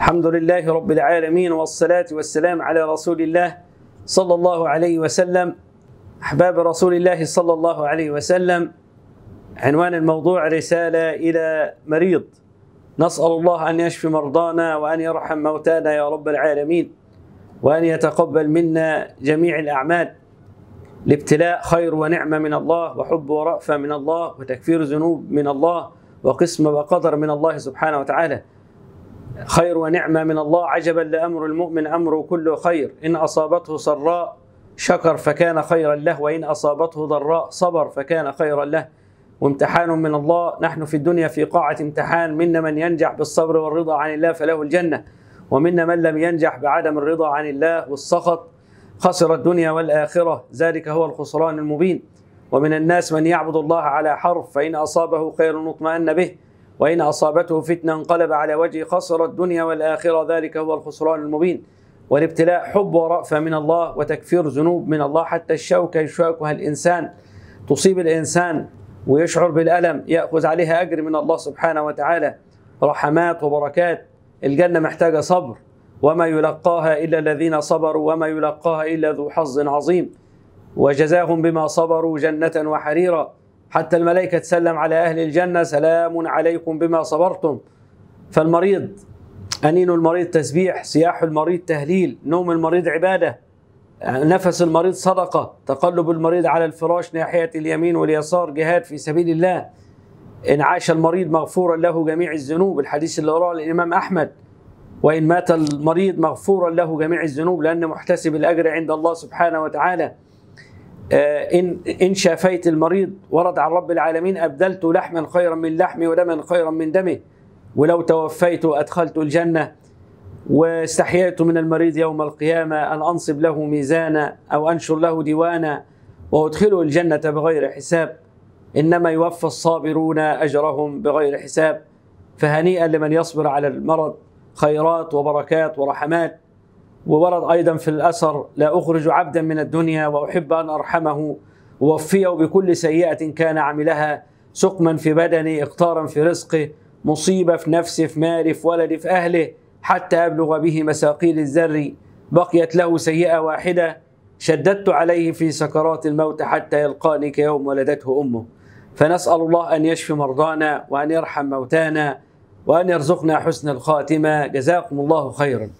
الحمد لله رب العالمين والصلاة والسلام على رسول الله صلى الله عليه وسلم أحباب رسول الله صلى الله عليه وسلم عنوان الموضوع رسالة إلى مريض نسأل الله أن يشفي مرضانا وأن يرحم موتانا يا رب العالمين وأن يتقبل منا جميع الأعمال الابتلاء خير ونعمة من الله وحب ورأفة من الله وتكفير ذنوب من الله وقسم وقدر من الله سبحانه وتعالى خير ونعمة من الله عجبا لأمر المؤمن أمره كله خير إن أصابته سراء شكر فكان خيرا له وإن أصابته ضراء صبر فكان خيرا له وامتحان من الله نحن في الدنيا في قاعة امتحان منا من ينجح بالصبر والرضا عن الله فله الجنة ومنا من لم ينجح بعدم الرضا عن الله والسخط خسر الدنيا والآخرة ذلك هو الخسران المبين ومن الناس من يعبد الله على حرف فإن أصابه خير اطمأن به وإن أصابته فتنة انقلب على وجه خسر الدنيا والآخرة ذلك هو الخسران المبين والابتلاء حب ورأفة من الله وتكفير ذنوب من الله حتى الشوكة يشوكها الإنسان تصيب الإنسان ويشعر بالألم يأخذ عليها أجر من الله سبحانه وتعالى رحمات وبركات الجنة محتاجة صبر وما يلقاها إلا الذين صبروا وما يلقاها إلا ذو حظ عظيم وجزاهم بما صبروا جنة وحريرا حتى الملائكة تسلم على أهل الجنة سلام عليكم بما صبرتم فالمريض أنين المريض تسبيح سياح المريض تهليل نوم المريض عبادة نفس المريض صدقة تقلب المريض على الفراش ناحية اليمين واليسار جهاد في سبيل الله إن عاش المريض مغفورا له جميع الذنوب الحديث اللي رواه الإمام أحمد وإن مات المريض مغفورا له جميع الذنوب لأن محتسب الأجر عند الله سبحانه وتعالى آه، إن إن شافيت المريض ورد عن رب العالمين أبدلت لحما خيرا من لحمي ودما خيرا من دمه ولو توفيت أدخلت الجنة واستحييت من المريض يوم القيامة أن أنصب له ميزانا أو أنشر له ديوانا وأدخله الجنة بغير حساب إنما يوفى الصابرون أجرهم بغير حساب فهنيئا لمن يصبر على المرض خيرات وبركات ورحمات وورد أيضا في الأثر لا أخرج عبدا من الدنيا وأحب أن أرحمه ووفيه بكل سيئة كان عملها سقما في بدني اقتارا في رزقه مصيبة في نفسه في ماله في ولده في أهله حتى أبلغ به مساقيل الذر بقيت له سيئة واحدة شددت عليه في سكرات الموت حتى يلقاني كيوم ولدته أمه فنسأل الله أن يشفي مرضانا وأن يرحم موتانا وأن يرزقنا حسن الخاتمة جزاكم الله خيراً